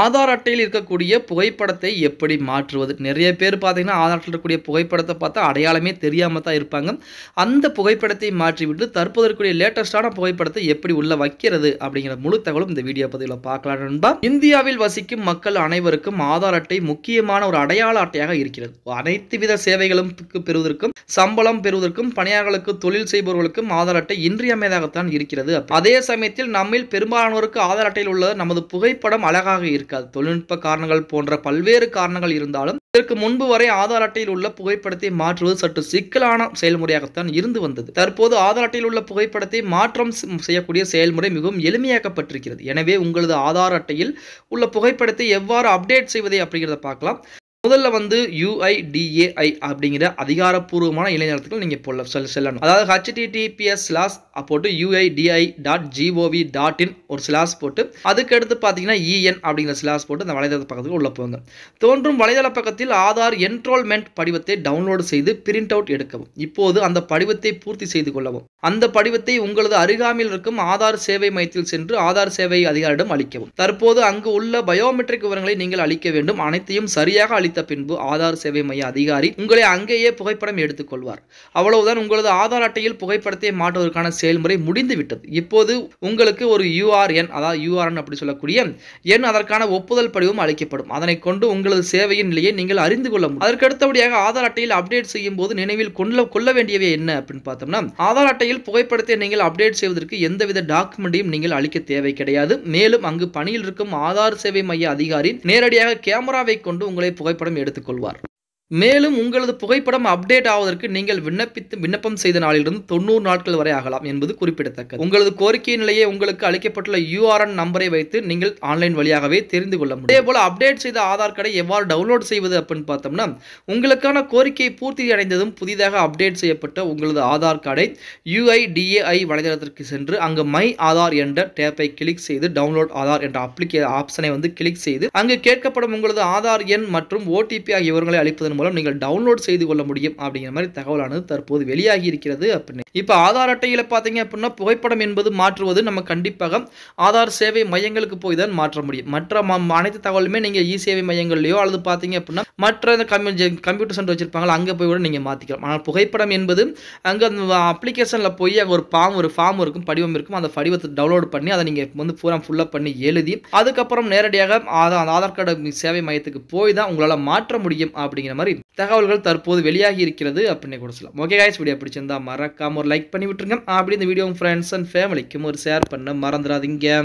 ஆதார் அட்டையில் இருக்கக்கூடிய புகைப்படத்தை எப்படி மாற்றுவது நிறைய பேர் பார்த்திங்கன்னா ஆதார் அட்டையில் இருக்கக்கூடிய புகைப்படத்தை பார்த்தா அடையாளமே தெரியாமல் தான் இருப்பாங்க அந்த புகைப்படத்தை மாற்றிவிட்டு தற்போது இருக்கக்கூடிய லேட்டஸ்டான புகைப்படத்தை எப்படி உள்ள வைக்கிறது அப்படிங்கிற முழு தகவலும் இந்த வீடியோ பதிவில் பார்க்கலாம் நண்பா இந்தியாவில் வசிக்கும் மக்கள் அனைவருக்கும் ஆதார் அட்டை முக்கியமான ஒரு அடையாள அட்டையாக இருக்கிறது அனைத்து வித சேவைகளும் பெறுவதற்கும் சம்பளம் பெறுவதற்கும் பணியாளர்களுக்கு தொழில் செய்பவர்களுக்கும் ஆதார் அட்டை இன்றியமையாகத்தான் இருக்கிறது அதே சமயத்தில் நம்மில் பெரும்பாலானோருக்கு ஆதார் அட்டையில் உள்ள நமது புகைப்படம் அழகாக இருக்காது தொழில்நுட்ப காரணங்கள் போன்ற பல்வேறு காரணங்கள் இருந்தாலும் இதற்கு முன்பு வரை ஆதார் அட்டையில் உள்ள புகைப்படத்தை மாற்றுவது சற்று சிக்கலான செயல்முறையாகத்தான் இருந்து வந்தது தற்போது ஆதார் அட்டையில் உள்ள புகைப்படத்தை மாற்றம் செய்யக்கூடிய செயல்முறை மிகவும் எளிமையாக்கப்பட்டிருக்கிறது எனவே உங்களது ஆதார் அட்டையில் உள்ள புகைப்படத்தை எவ்வாறு அப்டேட் செய்வதை அப்படிங்கிறத பார்க்கலாம் முதல்ல வந்து யூஐடிஏஐ அப்படிங்கிற அதிகாரப்பூர்வமான இணையதளத்துக்கு நீங்கள் போல செல் செல்லணும் அதாவது ஹெச்டிடிபிஎஸ் ஸ்லாஸ் போட்டு UIDAI dot gov dot in ஒரு ஸ்லாஸ் போட்டு அதுக்கடுத்து பார்த்தீங்கன்னா இஎன் e அப்படிங்கிற ஸ்லாஸ் போட்டு அந்த வலைதள பக்கத்துக்கு உள்ளே போங்க தோன்றும் வலைதள பக்கத்தில் ஆதார் என்ரோல்மெண்ட் படிவத்தை டவுன்லோடு செய்து பிரிண்ட் அவுட் எடுக்கவும் இப்போது அந்த படிவத்தை பூர்த்தி செய்து கொள்ளவும் அந்த படிவத்தை உங்களது அருகாமையில் இருக்கும் ஆதார் சேவை மையத்தில் சென்று ஆதார் சேவை அதிகாரிடம் அளிக்கவும் தற்போது அங்கு உள்ள பயோமெட்ரிக் விவரங்களை நீங்கள் அளிக்க வேண்டும் அனைத்தையும் சரியாக அளி விசாரித்த பின்பு ஆதார் சேவை மைய அதிகாரி உங்களை அங்கேயே புகைப்படம் எடுத்துக்கொள்வார் அவ்வளவுதான் உங்களது ஆதார் அட்டையில் புகைப்படத்தை மாற்றுவதற்கான செயல்முறை முடிந்துவிட்டது இப்போது உங்களுக்கு ஒரு யூஆர்என் அதாவது யூஆர்என் அப்படி சொல்லக்கூடிய எண் அதற்கான ஒப்புதல் படிவும் அளிக்கப்படும் அதனை கொண்டு உங்களது சேவையின் நிலையை நீங்கள் அறிந்து கொள்ள முடியும் அதற்கடுத்தபடியாக ஆதார் அட்டையில் அப்டேட் செய்யும் போது நினைவில் கொள்ள கொள்ள வேண்டியவை என்ன அப்படின்னு பார்த்தோம்னா ஆதார் அட்டையில் புகைப்படத்தை நீங்கள் அப்டேட் செய்வதற்கு எந்தவித டாக்குமெண்ட்டையும் நீங்கள் அளிக்க தேவை கிடையாது மேலும் அங்கு பணியில் இருக்கும் ஆதார் சேவை மைய அதிகாரி நேரடியாக கேமராவை கொண்டு உங்களை புகைப்படம் படம் எடுத்துக்கொள்வார் மேலும் உங்களது புகைப்படம் அப்டேட் ஆவதற்கு நீங்கள் விண்ணப்பித்து விண்ணப்பம் செய்த நாளிலிருந்து தொண்ணூறு நாட்கள் வரை ஆகலாம் என்பது குறிப்பிடத்தக்கது உங்களது கோரிக்கை நிலையை உங்களுக்கு அளிக்கப்பட்டுள்ள யூஆர்என் நம்பரை வைத்து நீங்கள் ஆன்லைன் வழியாகவே தெரிந்து கொள்ள முடியும் அதே போல அப்டேட் செய்த ஆதார் கார்டை எவ்வாறு டவுன்லோட் செய்வது அப்படின்னு பார்த்தோம்னா உங்களுக்கான கோரிக்கை பூர்த்தி அடைந்ததும் புதிதாக அப்டேட் செய்யப்பட்ட உங்களது ஆதார் கார்டை யுஐடிஏஐ வலைதளத்திற்கு சென்று அங்கு மை ஆதார் என்ற டேப்பை கிளிக் செய்து டவுன்லோட் ஆதார் என்ற அப்ளிகே ஆப்ஷனை வந்து கிளிக் செய்து அங்கு கேட்கப்படும் உங்களது ஆதார் எண் மற்றும் ஓடிபி ஆகிய விவரங்களை அளிப்பதன் மூலம் நீங்கள் டவுன்லோட் செய்து கொள்ள முடியும் அப்படிங்கிற மாதிரி தகவலானது தற்போது வெளியாகி இருக்கிறது அப்படின்னு இப்போ ஆதார் அட்டையில் பார்த்தீங்க அப்படின்னா புகைப்படம் என்பது மாற்றுவது நம்ம கண்டிப்பாக ஆதார் சேவை மையங்களுக்கு போய் தான் மாற்ற முடியும் மற்ற அனைத்து தகவலுமே நீங்கள் இ சேவை மையங்கள்லையோ அல்லது பார்த்தீங்க அப்படின்னா மற்ற இந்த கம்ப்யூட்டர் சென்டர் வச்சிருப்பாங்களா அங்கே போய் கூட நீங்கள் மாற்றிக்கலாம் ஆனால் புகைப்படம் என்பது அங்கே அந்த அப்ளிகேஷனில் போய் அங்கே ஒரு ஃபார்ம் ஒரு ஃபார்ம் இருக்கும் படிவம் இருக்கும் அந்த படிவத்தை டவுன்லோட் பண்ணி அதை நீங்கள் வந்து பூரா ஃபுல்லாக பண்ணி எழுதி அதுக்கப்புறம் நேரடியாக ஆதார் கார்டு சேவை மையத்துக்கு போய் தான் உங்களால் மாற்ற முடியும் அப்படிங்கிற மாதிரி மாதிரி தகவல்கள் தற்போது வெளியாகி இருக்கிறது அப்படின்னு கூட சொல்லலாம் ஓகே காய்ஸ் வீடியோ பிடிச்சிருந்தா மறக்காம ஒரு லைக் பண்ணி விட்டுருங்க அப்படி இந்த வீடியோ ஃப்ரெண்ட்ஸ் அண்ட் ஃபேமிலிக்கும் ஒரு ஷேர் பண்ண மறந்துடாதீங்க